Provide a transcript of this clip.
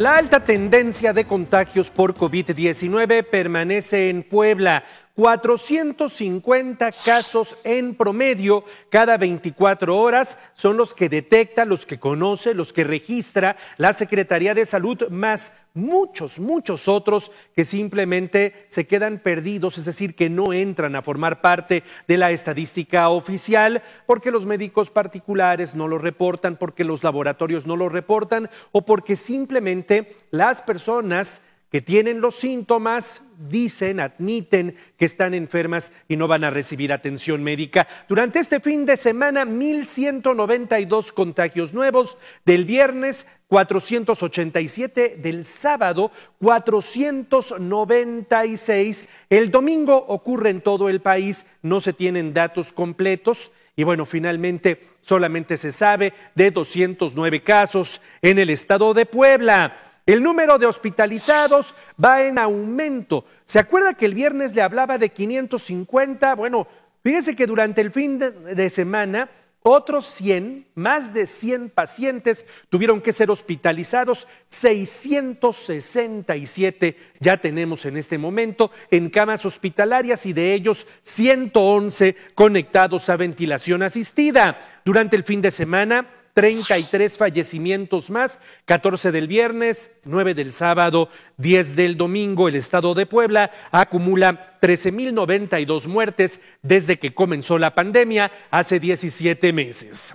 La alta tendencia de contagios por COVID-19 permanece en Puebla, 450 casos en promedio cada 24 horas son los que detecta, los que conoce, los que registra la Secretaría de Salud, más muchos, muchos otros que simplemente se quedan perdidos, es decir, que no entran a formar parte de la estadística oficial porque los médicos particulares no lo reportan, porque los laboratorios no lo reportan o porque simplemente las personas que tienen los síntomas dicen, admiten que están enfermas y no van a recibir atención médica. Durante este fin de semana, 1.192 contagios nuevos, del viernes 487, del sábado 496, el domingo ocurre en todo el país, no se tienen datos completos. Y bueno, finalmente solamente se sabe de 209 casos en el estado de Puebla. El número de hospitalizados va en aumento. ¿Se acuerda que el viernes le hablaba de 550? Bueno, fíjese que durante el fin de, semana otros 100, más de 100 pacientes tuvieron que ser hospitalizados, 667 ya tenemos en este momento en camas hospitalarias y de ellos 111 conectados a ventilación asistida. Durante el fin de semana 33 fallecimientos más, 14 del viernes, 9 del sábado, 10 del domingo. El estado de Puebla acumula 13.092 muertes desde que comenzó la pandemia hace 17 meses.